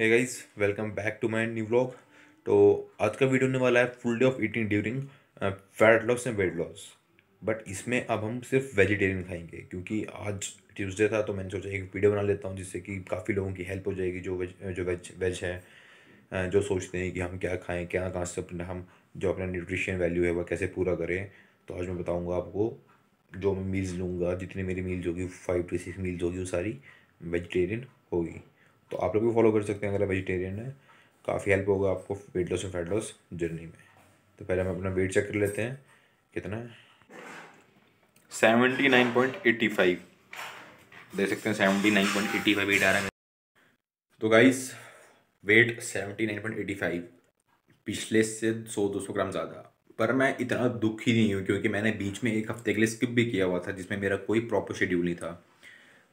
hey guys welcome back to my new blog तो आज का वीडियो होने वाला है full day of eating during fat loss and weight loss but इसमें अब हम सिर्फ वेजिटेरियन खाएंगे क्योंकि आज ट्यूसडे था तो मैंने सोचा एक वीडियो बना लेता हूँ जिससे कि काफ़ी लोगों की हेल्प हो जाएगी जो वेज जो वेज वेज है जो सोचते हैं कि हम क्या खाएँ क्या कहाँ से अपना हम जो अपना न्यूट्रिशन वैल्यू है वह कैसे पूरा करें तो आज मैं बताऊँगा आपको जो मैं मील्स लूँगा जितनी मेरी मील्स होगी फाइव टू सिक्स मील्स होगी वो सारी वेजिटेरियन होगी तो आप लोग भी फॉलो कर सकते हैं अगर वेजिटेरियन है काफ़ी हेल्प होगा आपको वेट लॉस और फैट लॉस जर्नी में तो पहले हम अपना वेट चेक कर लेते हैं कितना है seventy nine point eighty five देख सकते हैं seventy nine point eighty five weight आ रहा है तो guys weight seventy nine point eighty five पिछले से सौ दो सौ ग्राम ज़्यादा पर मैं इतना दुखी नहीं हूँ क्योंकि मैंने बीच में एक हफ्ते के लिए स्किप भी किया हुआ था जिसमें मेरा कोई प्रॉपर शेड्यूल नहीं था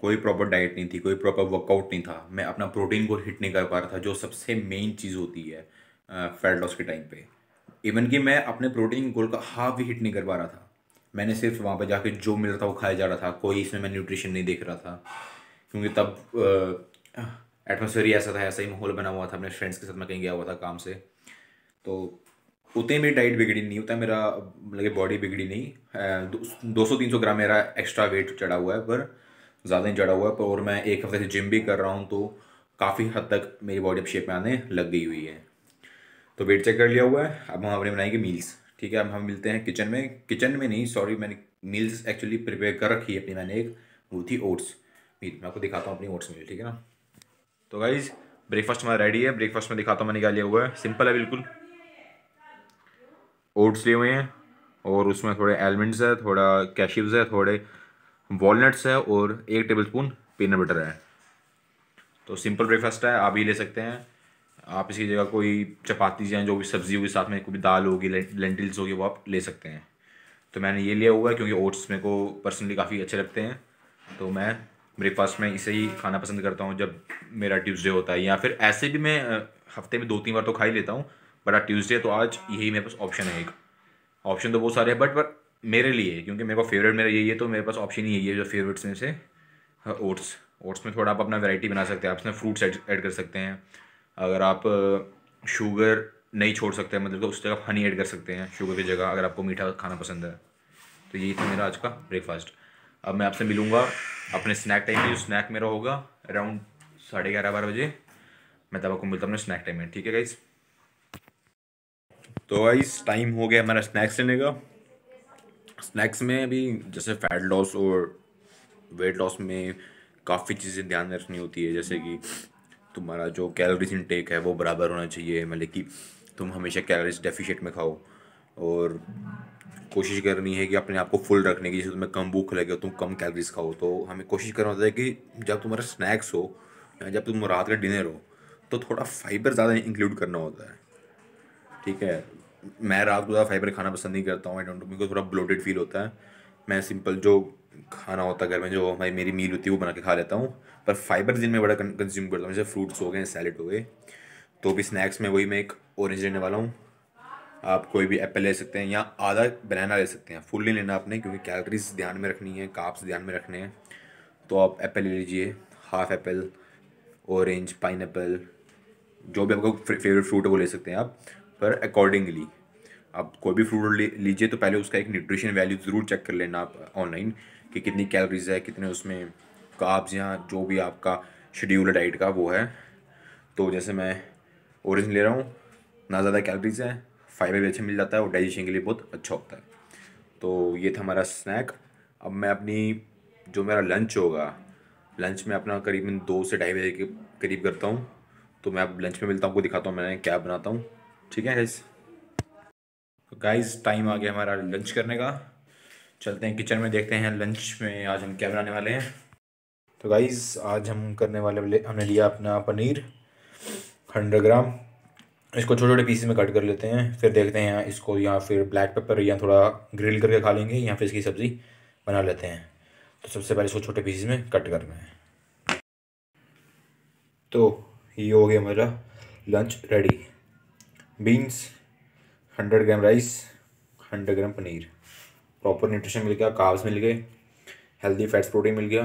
कोई प्रॉपर डाइट नहीं थी कोई प्रॉपर वर्कआउट नहीं था मैं अपना प्रोटीन को हिट नहीं कर पा रहा था जो सबसे मेन चीज़ होती है फैट लॉस के टाइम पे इवन कि मैं अपने प्रोटीन गोल का हाफ भी हिट नहीं कर पा रहा था मैंने सिर्फ वहाँ पर जाके जो मिल रहा था वो खाया जा रहा था कोई इसमें मैं न्यूट्रिशन नहीं देख रहा था क्योंकि तब एटमोसफेयर ही ऐसा था ऐसा ही माहौल बना हुआ था अपने फ्रेंड्स के साथ मैं कहीं गया हुआ था काम से तो उतनी मेरी डाइट बिगड़ी नहीं उतना मेरा मतलब बॉडी बिगड़ी नहीं दो सौ तीन सौ ग्राम मेरा एक्स्ट्रा वेट चढ़ा हुआ है पर ज़्यादा नहीं जड़ा हुआ है पर और मैं एक हफ्ते से जिम भी कर रहा हूँ तो काफ़ी हद तक मेरी बॉडी अब शेप में आने लग गई हुई है तो वेट चेक कर लिया हुआ है अब हम अपने बनाएंगे मील्स ठीक है अब हम मिलते हैं किचन में किचन में नहीं सॉरी मैंने मील्स एक्चुअली प्रिपेयर कर रखी है अपनी मैंने एक वो थी ओट्स मील मैं आपको दिखाता हूँ अपनी ओट्स मील ठीक है ना तो गाइज़ ब्रेकफास्ट हमारा रेडी है ब्रेकफास्ट में दिखाता हूँ मैंने क्या लिया हुआ है सिंपल है बिल्कुल ओट्स लिए हुए हैं और उसमें थोड़े एलमंड्स है थोड़ा कैशिवस है थोड़े वॉलट्स है और एक टेबल स्पून पीनट बटर है तो सिंपल ब्रेकफास्ट है आप ही ले सकते हैं आप इसकी जगह कोई चपाती या जो भी सब्ज़ी होगी साथ में कोई दाल होगी लेंटिल्स होगी वो आप ले सकते हैं तो मैंने ये लिया हुआ है क्योंकि ओट्स मेरे को पर्सनली काफ़ी अच्छे लगते हैं तो मैं ब्रेकफास्ट में इसे ही खाना पसंद करता हूँ जब मेरा ट्यूसडे होता है या फिर ऐसे भी मैं हफ्ते में दो तीन बार तो खा ही लेता हूँ बट आज ट्यूज़डे तो आज यही मेरे पास ऑप्शन है एक ऑप्शन तो बहुत सारे हैं बट बट मेरे लिए क्योंकि मेरे को फेवरेट मेरा यही है तो मेरे पास ऑप्शन ही यही है जो फेवरेट्स में से ओट्स हाँ, ओट्स में थोड़ा आप अपना वैरायटी बना सकते हैं आप इसमें फ्रूट्स ऐड कर सकते हैं अगर आप शुगर नहीं छोड़ सकते मतलब तो उस जगह हनी ऐड कर सकते हैं शुगर की जगह अगर आपको मीठा खाना पसंद है तो यही था मेरा आज का ब्रेकफास्ट अब मैं आपसे मिलूँगा अपने स्नैक टाइम में जो स्नैक मेरा होगा अराउंड साढ़े ग्यारह बारह बजे मैं तब आपको मिलता हूँ अपने स्नैक टाइम में ठीक है गाइस तो गाइस टाइम हो गया हमारा स्नैक्स लेने का स्नैक्स में भी जैसे फैट लॉस और वेट लॉस में काफ़ी चीज़ें ध्यान रखनी होती है जैसे कि तुम्हारा जो कैलोरीज इनटेक है वो बराबर होना चाहिए मतलब कि तुम हमेशा कैलोरीज डेफिशिएट में खाओ और कोशिश करनी है कि अपने आप को फुल रखने की जैसे तुम्हें कम भूख लगे तुम कम कैलोरीज खाओ तो हमें कोशिश करना होता है कि जब तुम्हारा स्नैक्स हो या जब तुम रात का डिनर हो तो थोड़ा फाइबर ज़्यादा इंक्लूड करना होता है ठीक है मैं रात को ज़्यादा फाइबर खाना पसंद नहीं करता हूँ आई डोंट मेरे को थोड़ा ब्लोटेड फील होता है मैं सिंपल जो खाना होता है घर में जो हमारी मेरी मील होती है वो बना के खा लेता हूँ पर फाइबर दिन में बड़ा कंज्यूम करता हूँ जैसे फ्रूट्स हो गए सैलड हो गए तो भी स्नैक्स में वही मैं एक ऑरेंज लेने वाला हूँ आप कोई भी एप्पल ले सकते हैं या आधा बनाना ले सकते हैं फुल नहीं लेना आपने क्योंकि कैलरीज ध्यान में रखनी है काप्स ध्यान में रखने हैं तो आप एप्पल ले लीजिए हाफ एप्पल ऑरेंज पाइन जो भी आपका फेवरेट फ्रूट है वो ले सकते हैं आप पर अकॉर्डिंगली आप कोई भी फ्रूट ले लीजिए तो पहले उसका एक न्यूट्रिशन वैल्यू ज़रूर चेक कर लेना आप ऑनलाइन कि कितनी कैलोरीज है कितने उसमें काब्स या जो भी आपका शेड्यूल डाइट का वो है तो जैसे मैं औरेंज ले रहा हूँ ना ज़्यादा कैलोरीज है फाइबर भी अच्छा मिल जाता है और डाइजेशन के लिए बहुत अच्छा होता है तो ये था हमारा स्नैक अब मैं अपनी जो मेरा लंच होगा लंच में अपना करीबन दो से ढाई बजे के करीब करता हूँ तो मैं अब लंच में मिलता हूँ आपको दिखाता हूँ मैंने क्या बनाता हूँ ठीक है गाइस तो गाइज टाइम आ गया हमारा लंच करने का चलते हैं किचन में देखते हैं लंच में आज हम क्या बनाने वाले हैं तो गाइज आज हम करने वाले हमने लिया अपना पनीर हंड्रेड ग्राम इसको छोटे छोटे पीसेस में कट कर लेते हैं फिर देखते हैं इसको या फिर ब्लैक पेपर या थोड़ा ग्रिल करके खा लेंगे या फिर इसकी सब्ज़ी बना लेते हैं तो सबसे पहले इसको छोटे पीसेस में कट करना है तो ये हो गया मेरा lunch ready beans hundred gram rice hundred gram paneer proper nutrition मिल गया काव्स मिल गए हेल्दी फैट्स प्रोटीन मिल गया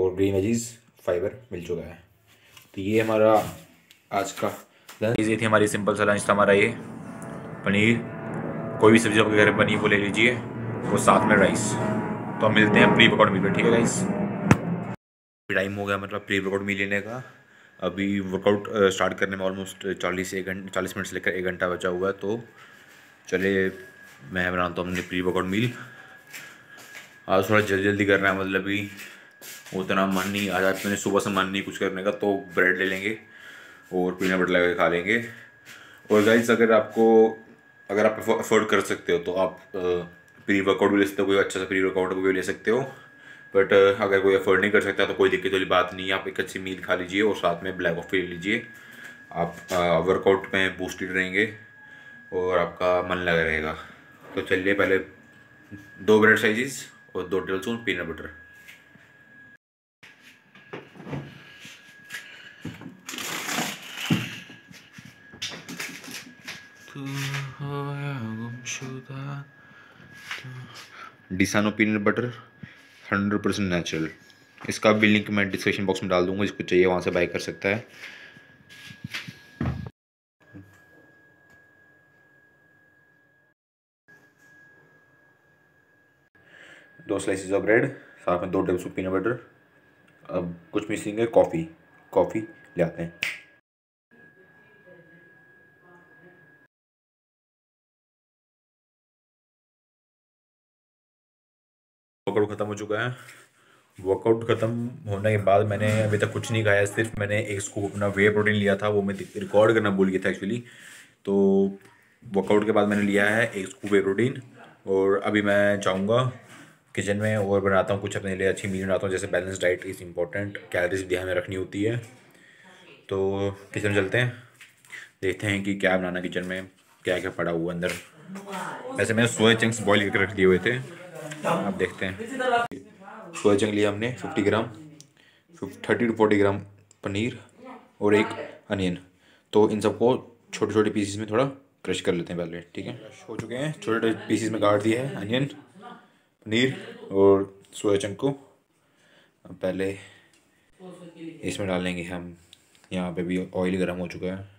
और ग्रीन वेजीज फाइबर मिल चुका है तो ये हमारा आज का लंच ये थी हमारी सिंपल सा लंच था हमारा ये पनीर कोई भी सब्जी आपके घर में बनी वो ले लीजिए और साथ में राइस तो हम मिलते हैं प्री वर्कआउट मिल ठीक है राइस टाइम हो गया मतलब प्री वर्कआउट मिल लेने का अभी वर्कआउट स्टार्ट करने में ऑलमोस्ट चालीस एक घंटे चालीस मिनट से लेकर एक घंटा बचा हुआ है तो चले मैं बनाता हूँ अपने प्री वर्कआउट मील आज थोड़ा जल्दी जल्दी करना है मतलब कि उतना मन नहीं आज आज मैंने सुबह से मन नहीं कुछ करने का तो ब्रेड ले लेंगे और पीना बटर लगा के खा लेंगे और गाइज अगर आपको अगर आप अफोर्ड कर सकते हो तो आप प्री वर्कआउट भी ले सकते हो कोई अच्छा सा प्री वर्कआउट भी ले सकते हो बट uh, अगर कोई अफोर्ड नहीं कर सकता तो कोई दिक्कत वाली बात नहीं है आप एक अच्छी मील खा लीजिए और साथ में ब्लैक कॉफ़ी ले लीजिए आप वर्कआउट uh, में बूस्टेड रहेंगे और आपका मन लगा रहेगा तो चलिए पहले दो ब्रेड साइजेस और दो tablespoon peanut butter Disano peanut butter hundred percent natural इसका भी लिंक मैं डिस्क्रिप्शन बॉक्स में डाल दूंगा जिसको चाहिए वहाँ से बाय कर सकता है दो स्लाइसिस ऑफ ब्रेड साथ में दो टेबल स्पून पीनट बटर अब कुछ मिसिंग है कॉफ़ी कॉफ़ी ले आते हैं वर्कआउट ख़त्म हो चुका है वर्कआउट ख़त्म होने के बाद मैंने अभी तक कुछ नहीं खाया सिर्फ मैंने एक स्कूप अपना वे प्रोटीन लिया था वो मैं रिकॉर्ड करना भूल गया था एक्चुअली तो वर्कआउट के बाद मैंने लिया है एक स्कूप वे प्रोटीन और अभी मैं जाऊँगा किचन में और बनाता हूँ कुछ अपने लिए अच्छी मील बनाता हूँ जैसे balance diet is important calories ध्यान में रखनी होती है तो किचन चलते हैं देखते हैं कि क्या बनाना किचन में क्या क्या पड़ा हुआ अंदर वैसे मैंने सोया चंक्स बॉईल करके रख दिए हुए थे आप देखते हैं सोया चंग लिया हमने fifty gram thirty to forty gram paneer और एक अनियन तो इन सबको छोटे छोटे पीसीस में थोड़ा क्रश कर लेते हैं पहले ठीक है हो चुके हैं छोटे छोटे पीसीस में काट दिए हैं अनियन पनीर और सोया को पहले इसमें डालेंगे हम यहाँ पे भी ऑयल गर्म हो चुका है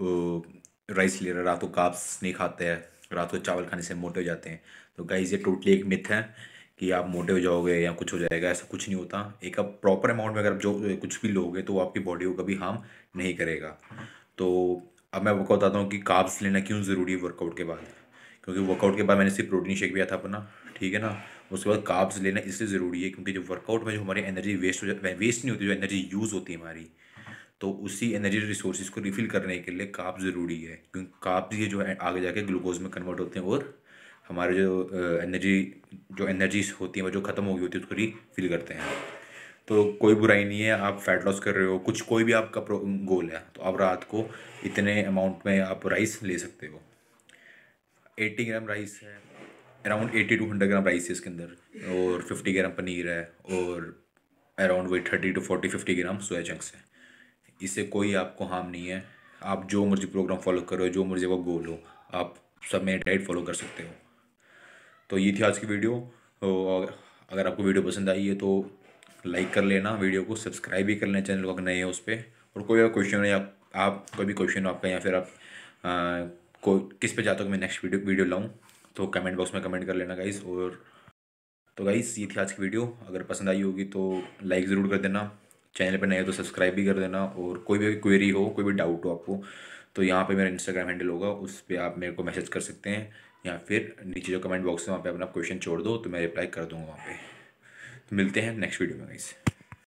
राइस ले रहे रात को काप्स नहीं खाते हैं रात को चावल खाने से मोटे हो जाते हैं तो गाइज़ ये टोटली एक मिथ है कि आप मोटे हो जाओगे या कुछ हो जाएगा ऐसा कुछ नहीं होता एक आप प्रॉपर अमाउंट में अगर आप जो कुछ भी लोगे तो वो आपकी बॉडी को कभी हार्म नहीं करेगा तो अब मैं आपको बताता हूँ कि काब्स लेना क्यों ज़रूरी है वर्कआउट के बाद क्योंकि वर्कआउट के बाद मैंने सिर्फ प्रोटीन शेक भी था अपना ठीक है ना उसके बाद काब्स लेना इसलिए ज़रूरी है क्योंकि जो वर्कआउट में जो हमारी एनर्जी वेस्ट हो जाती वेस्ट नहीं होती जो एनर्जी यूज़ होती है हमारी तो उसी एनर्जी रिसोर्सेज को रिफिल करने के लिए काप ज़रूरी है क्योंकि काप ये जो है आगे जाके ग्लूकोज में कन्वर्ट होते हैं और हमारे जो एनर्जी जो एनर्जीज होती हैं जो ख़त्म हो गई होती है उसको रिफिल करते हैं तो कोई बुराई नहीं है आप फैट लॉस कर रहे हो कुछ कोई भी आपका गोल है तो आप रात को इतने अमाउंट में आप राइस ले सकते हो एट्टी ग्राम राइस है around eighty to hundred gram rice है इसके अंदर और फिफ्टी ग्राम पनीर है और अराउंड वही thirty to forty fifty gram soya chunks है इससे कोई आपको हार्म नहीं है आप जो मर्जी प्रोग्राम फॉलो करो जो मर्जी वो गोल हो आप सब में डाइट फॉलो कर सकते हो तो ये थी आज की वीडियो तो अगर आपको वीडियो पसंद आई है तो लाइक कर लेना वीडियो को सब्सक्राइब भी कर लेना चैनल को अगर नए हो उस पर और कोई अगर क्वेश्चन है आप, कोई भी क्वेश्चन हो आपका या फिर आप को किस पे चाहते हो कि मैं नेक्स्ट वीडियो वीडियो लाऊँ तो कमेंट बॉक्स में कमेंट कर लेना गाइस और तो गाइस ये थी आज की वीडियो अगर पसंद आई होगी तो लाइक ज़रूर कर देना चैनल पर नए हो तो सब्सक्राइब भी कर देना और कोई भी क्वेरी हो कोई भी डाउट हो आपको तो यहाँ पे मेरा इंस्टाग्राम हैंडल होगा उस पर आप मेरे को मैसेज कर सकते हैं या फिर नीचे जो कमेंट बॉक्स है वहाँ पे अपना क्वेश्चन छोड़ दो तो मैं रिप्लाई कर दूँगा वहाँ पे तो मिलते हैं नेक्स्ट वीडियो में इसे